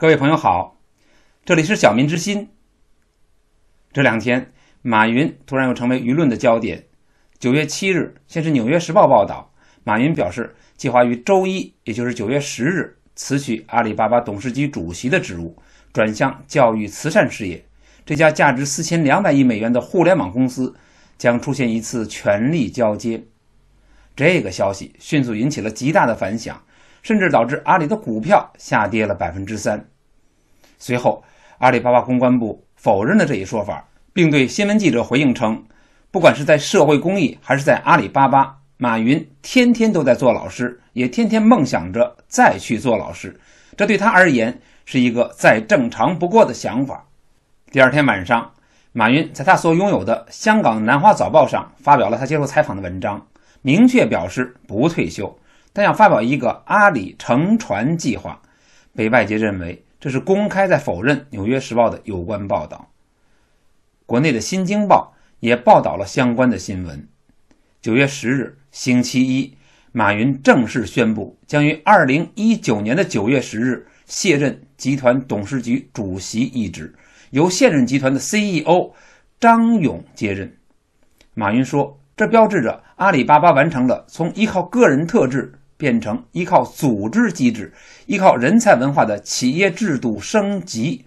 各位朋友好，这里是小民之心。这两天，马云突然又成为舆论的焦点。九月七日，先是《纽约时报》报道，马云表示计划于周一，也就是九月十日辞去阿里巴巴董事局主席的职务，转向教育慈善事业。这家价值四千两百亿美元的互联网公司将出现一次权力交接。这个消息迅速引起了极大的反响。甚至导致阿里的股票下跌了百分之三。随后，阿里巴巴公关部否认了这一说法，并对新闻记者回应称：“不管是在社会公益还是在阿里巴巴，马云天天都在做老师，也天天梦想着再去做老师。这对他而言是一个再正常不过的想法。”第二天晚上，马云在他所拥有的香港《南华早报》上发表了他接受采访的文章，明确表示不退休。但要发表一个阿里乘船计划，被外界认为这是公开在否认《纽约时报》的有关报道。国内的《新京报》也报道了相关的新闻。九月十日，星期一，马云正式宣布将于二零一九年的九月十日卸任集团董事局主席一职，由现任集团的 CEO 张勇接任。马云说。这标志着阿里巴巴完成了从依靠个人特质，变成依靠组织机制、依靠人才文化的企业制度升级。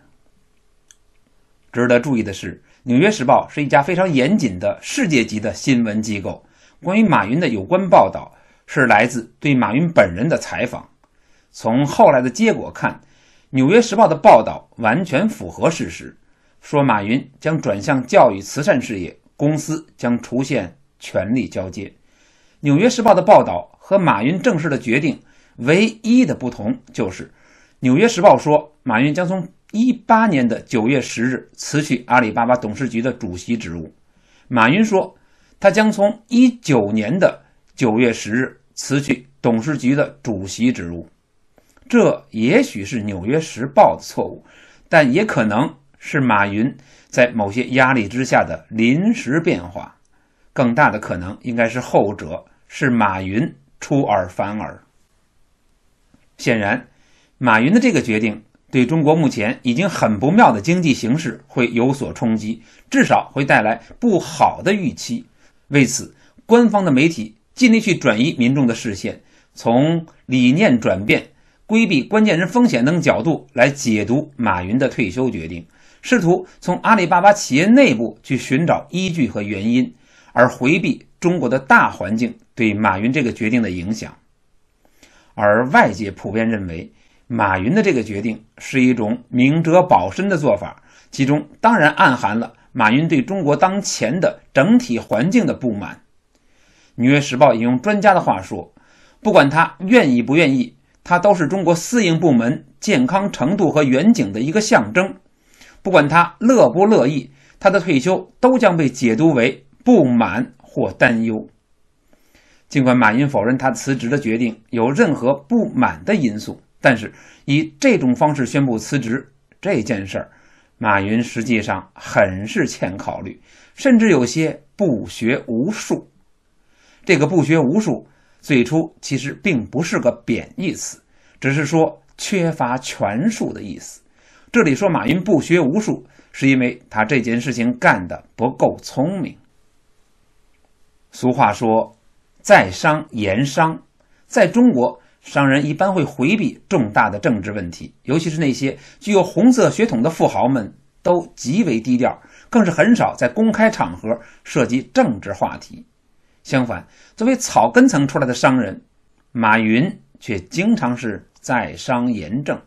值得注意的是，《纽约时报》是一家非常严谨的世界级的新闻机构，关于马云的有关报道是来自对马云本人的采访。从后来的结果看，《纽约时报》的报道完全符合事实，说马云将转向教育慈善事业，公司将出现。权力交接，《纽约时报》的报道和马云正式的决定唯一的不同就是，《纽约时报》说马云将从一八年的九月十日辞去阿里巴巴董事局的主席职务，马云说他将从一九年的九月十日辞去董事局的主席职务。这也许是《纽约时报》的错误，但也可能是马云在某些压力之下的临时变化。更大的可能应该是后者，是马云出尔反尔。显然，马云的这个决定对中国目前已经很不妙的经济形势会有所冲击，至少会带来不好的预期。为此，官方的媒体尽力去转移民众的视线，从理念转变、规避关键人风险等角度来解读马云的退休决定，试图从阿里巴巴企业内部去寻找依据和原因。而回避中国的大环境对马云这个决定的影响，而外界普遍认为，马云的这个决定是一种明哲保身的做法，其中当然暗含了马云对中国当前的整体环境的不满。《纽约时报》引用专家的话说：“不管他愿意不愿意，他都是中国私营部门健康程度和远景的一个象征。不管他乐不乐意，他的退休都将被解读为。”不满或担忧。尽管马云否认他辞职的决定有任何不满的因素，但是以这种方式宣布辞职这件事儿，马云实际上很是欠考虑，甚至有些不学无术。这个“不学无术”最初其实并不是个贬义词，只是说缺乏权术的意思。这里说马云不学无术，是因为他这件事情干得不够聪明。俗话说，在商言商，在中国，商人一般会回避重大的政治问题，尤其是那些具有红色血统的富豪们都极为低调，更是很少在公开场合涉及政治话题。相反，作为草根层出来的商人，马云却经常是在商言政，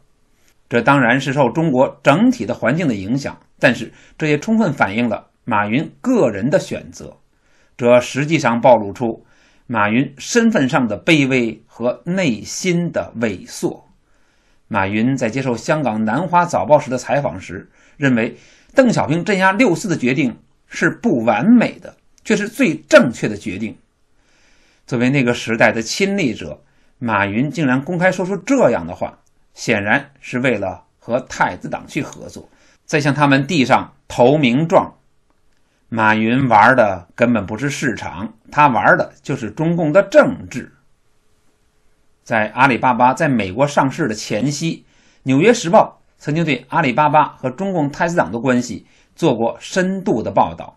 这当然是受中国整体的环境的影响，但是这也充分反映了马云个人的选择。这实际上暴露出马云身份上的卑微和内心的萎缩。马云在接受香港《南华早报》时的采访时，认为邓小平镇压六四的决定是不完美的，却是最正确的决定。作为那个时代的亲历者，马云竟然公开说出这样的话，显然是为了和太子党去合作，在向他们递上投名状。马云玩的根本不是市场，他玩的就是中共的政治。在阿里巴巴在美国上市的前夕，《纽约时报》曾经对阿里巴巴和中共太子党的关系做过深度的报道，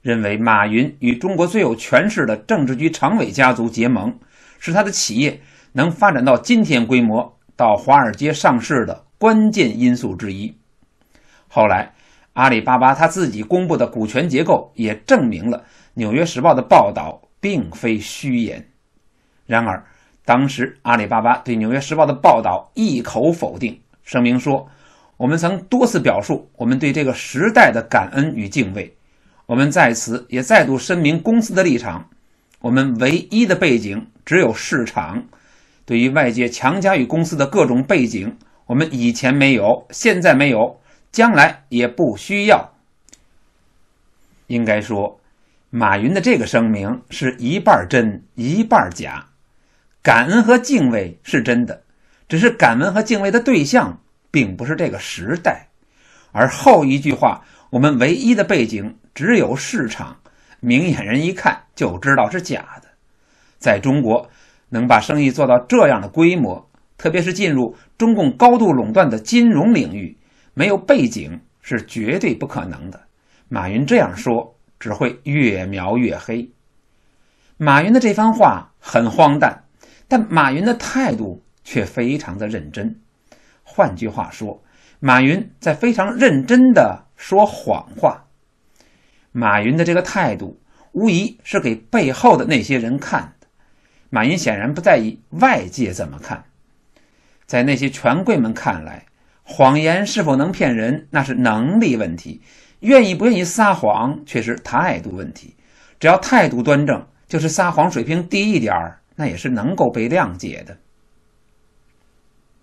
认为马云与中国最有权势的政治局常委家族结盟，是他的企业能发展到今天规模、到华尔街上市的关键因素之一。后来。阿里巴巴他自己公布的股权结构也证明了《纽约时报》的报道并非虚言。然而，当时阿里巴巴对《纽约时报》的报道一口否定，声明说：“我们曾多次表述我们对这个时代的感恩与敬畏，我们在此也再度声明公司的立场。我们唯一的背景只有市场。对于外界强加于公司的各种背景，我们以前没有，现在没有。”将来也不需要。应该说，马云的这个声明是一半真一半假，感恩和敬畏是真的，只是感恩和敬畏的对象并不是这个时代。而后一句话，我们唯一的背景只有市场，明眼人一看就知道是假的。在中国，能把生意做到这样的规模，特别是进入中共高度垄断的金融领域。没有背景是绝对不可能的，马云这样说只会越描越黑。马云的这番话很荒诞，但马云的态度却非常的认真。换句话说，马云在非常认真的说谎话。马云的这个态度无疑是给背后的那些人看的。马云显然不在意外界怎么看，在那些权贵们看来。谎言是否能骗人，那是能力问题；愿意不愿意撒谎，却是态度问题。只要态度端正，就是撒谎水平低一点儿，那也是能够被谅解的。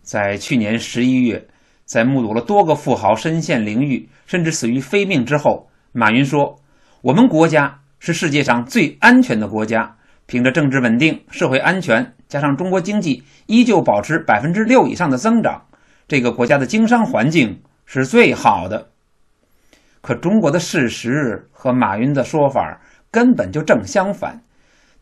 在去年十一月，在目睹了多个富豪身陷囹圄，甚至死于非命之后，马云说：“我们国家是世界上最安全的国家，凭着政治稳定、社会安全，加上中国经济依旧保持百分之六以上的增长。”这个国家的经商环境是最好的，可中国的事实和马云的说法根本就正相反。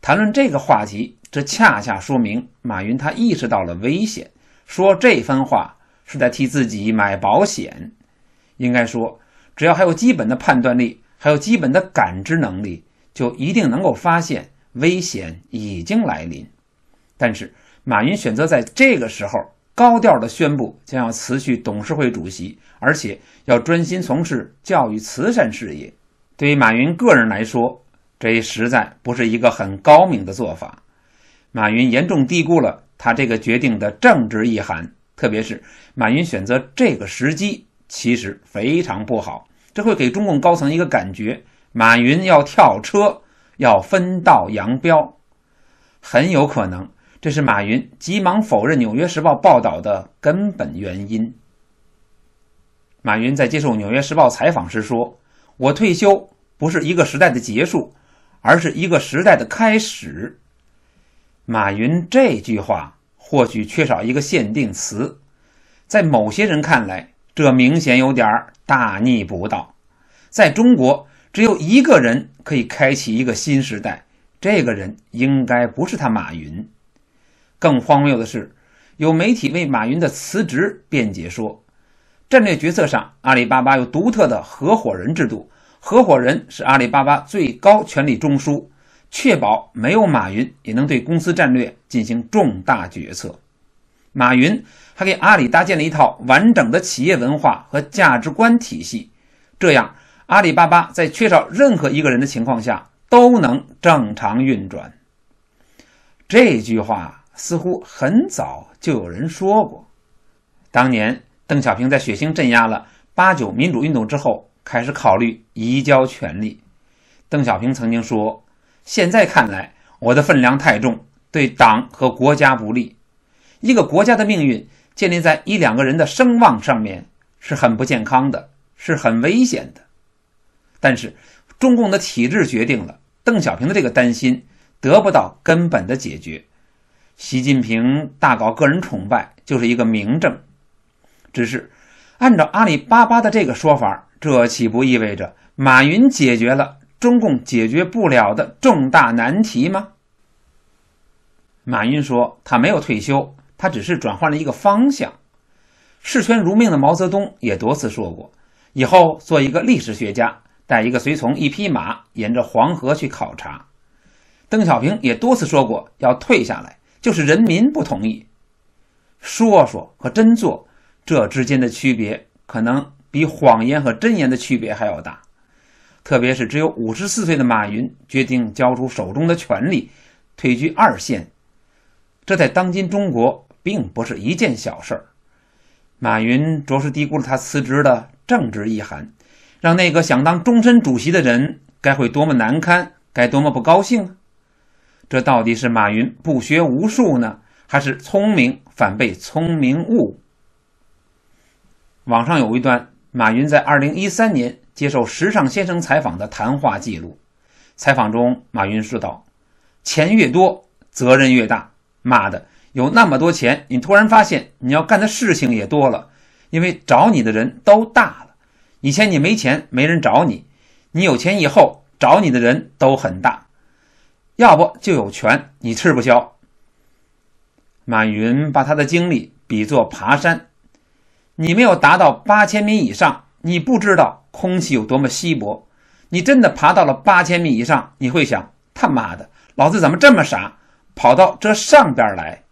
谈论这个话题，这恰恰说明马云他意识到了危险，说这番话是在替自己买保险。应该说，只要还有基本的判断力，还有基本的感知能力，就一定能够发现危险已经来临。但是，马云选择在这个时候。高调的宣布将要辞去董事会主席，而且要专心从事教育慈善事业。对于马云个人来说，这实在不是一个很高明的做法。马云严重低估了他这个决定的政治意涵，特别是马云选择这个时机，其实非常不好。这会给中共高层一个感觉：马云要跳车，要分道扬镳，很有可能。这是马云急忙否认《纽约时报》报道的根本原因。马云在接受《纽约时报》采访时说：“我退休不是一个时代的结束，而是一个时代的开始。”马云这句话或许缺少一个限定词，在某些人看来，这明显有点大逆不道。在中国，只有一个人可以开启一个新时代，这个人应该不是他，马云。更荒谬的是，有媒体为马云的辞职辩解说，战略决策上阿里巴巴有独特的合伙人制度，合伙人是阿里巴巴最高权力中枢，确保没有马云也能对公司战略进行重大决策。马云还给阿里搭建了一套完整的企业文化和价值观体系，这样阿里巴巴在缺少任何一个人的情况下都能正常运转。这句话。似乎很早就有人说过，当年邓小平在血腥镇压了八九民主运动之后，开始考虑移交权力。邓小平曾经说：“现在看来，我的分量太重，对党和国家不利。一个国家的命运建立在一两个人的声望上面，是很不健康的，是很危险的。”但是，中共的体制决定了邓小平的这个担心得不到根本的解决。习近平大搞个人崇拜就是一个明证。只是按照阿里巴巴的这个说法，这岂不意味着马云解决了中共解决不了的重大难题吗？马云说他没有退休，他只是转换了一个方向。视权如命的毛泽东也多次说过，以后做一个历史学家，带一个随从，一匹马，沿着黄河去考察。邓小平也多次说过要退下来。就是人民不同意，说说和真做这之间的区别，可能比谎言和真言的区别还要大。特别是只有五十四岁的马云决定交出手中的权力，退居二线，这在当今中国并不是一件小事儿。马云着实低估了他辞职的政治意涵，让那个想当终身主席的人该会多么难堪，该多么不高兴啊！这到底是马云不学无术呢，还是聪明反被聪明误？网上有一段马云在二零一三年接受《时尚先生》采访的谈话记录。采访中，马云说道：“钱越多，责任越大。妈的，有那么多钱，你突然发现你要干的事情也多了，因为找你的人都大了。以前你没钱，没人找你；你有钱以后，找你的人都很大。”要不就有权，你吃不消。马云把他的经历比作爬山，你没有达到八千米以上，你不知道空气有多么稀薄。你真的爬到了八千米以上，你会想：他妈的，老子怎么这么傻，跑到这上边来？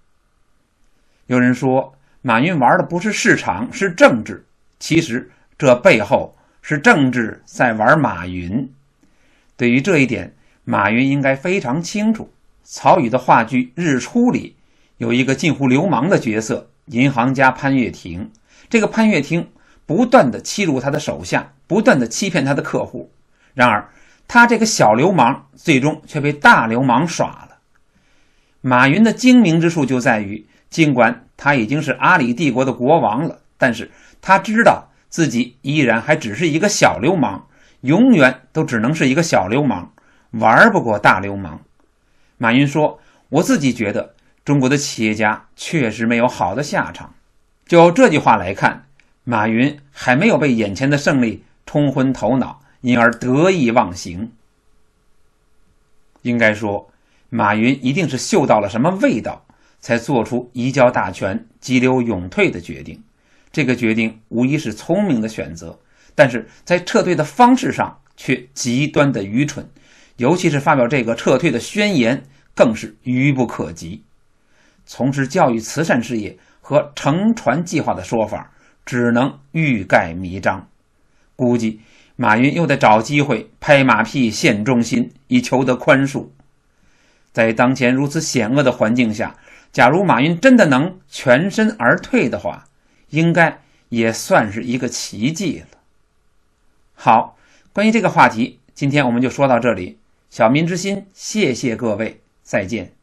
有人说，马云玩的不是市场，是政治。其实，这背后是政治在玩马云。对于这一点。马云应该非常清楚，曹禺的话剧《日出》里有一个近乎流氓的角色——银行家潘月亭。这个潘月亭不断的欺辱他的手下，不断的欺骗他的客户。然而，他这个小流氓最终却被大流氓耍了。马云的精明之处就在于，尽管他已经是阿里帝国的国王了，但是他知道自己依然还只是一个小流氓，永远都只能是一个小流氓。玩不过大流氓，马云说：“我自己觉得，中国的企业家确实没有好的下场。”就这句话来看，马云还没有被眼前的胜利冲昏头脑，因而得意忘形。应该说，马云一定是嗅到了什么味道，才做出移交大权、急流勇退的决定。这个决定无疑是聪明的选择，但是在撤退的方式上却极端的愚蠢。尤其是发表这个撤退的宣言，更是愚不可及。从事教育慈善事业和乘船计划的说法，只能欲盖弥彰。估计马云又得找机会拍马屁献忠心，以求得宽恕。在当前如此险恶的环境下，假如马云真的能全身而退的话，应该也算是一个奇迹了。好，关于这个话题，今天我们就说到这里。小民之心，谢谢各位，再见。